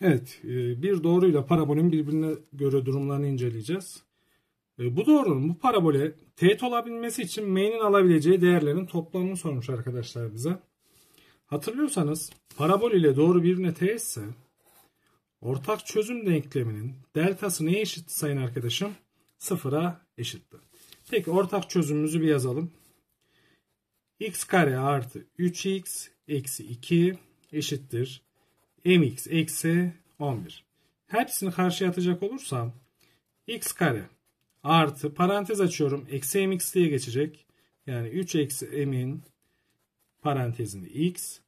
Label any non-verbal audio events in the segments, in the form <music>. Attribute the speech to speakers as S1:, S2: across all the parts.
S1: Evet, e, bir doğruyla parabolün birbirine göre durumlarını inceleyeceğiz. E, bu doğrunun bu parabole teğet olabilmesi için m'nin alabileceği değerlerin toplamını sormuş arkadaşlar bize. Hatırlıyorsanız parabol ile doğru birbirine teğetse ortak çözüm denkleminin deltası neye eşitti sayın arkadaşım? Sıfıra eşitti. Peki ortak çözümümüzü bir yazalım. x kare artı 3x eksi 2 eşittir mx eksi 11. Hepsini karşıya atacak olursam x kare artı parantez açıyorum. Eksi mx diye geçecek. Yani 3 eksi m'in parantezinde x.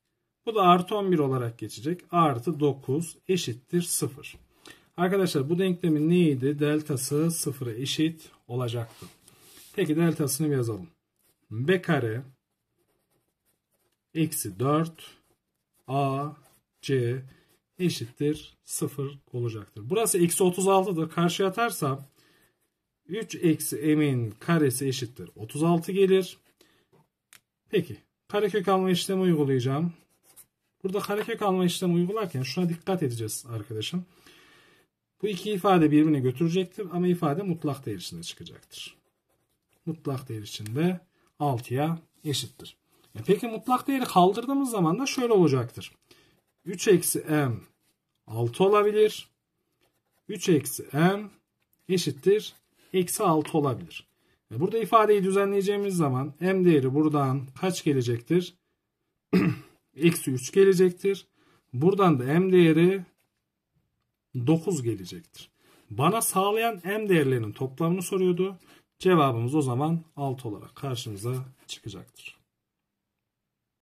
S1: Bu da artı 11 olarak geçecek. Artı 9 eşittir 0. Arkadaşlar bu denklemin neydi? Deltası 0'a eşit olacaktı. Peki deltasını bir yazalım. b kare eksi 4 a C eşittir 0 olacaktır. Burası eksi 36'dır. Karşıya atarsam 3 eksi m'in karesi eşittir 36 gelir. Peki karekök alma işlemi uygulayacağım. Burada karekök alma işlemi uygularken şuna dikkat edeceğiz arkadaşım. Bu iki ifade birbirine götürecektir ama ifade mutlak değer içinde çıkacaktır. Mutlak değer içinde 6'ya eşittir. E peki mutlak değeri kaldırdığımız zaman da şöyle olacaktır. 3 eksi m 6 olabilir. 3 eksi m eşittir eksi 6 olabilir. Burada ifadeyi düzenleyeceğimiz zaman m değeri buradan kaç gelecektir? <clears throat> eksi 3 gelecektir. Buradan da m değeri 9 gelecektir. Bana sağlayan m değerlerinin toplamını soruyordu. Cevabımız o zaman 6 olarak karşımıza çıkacaktır.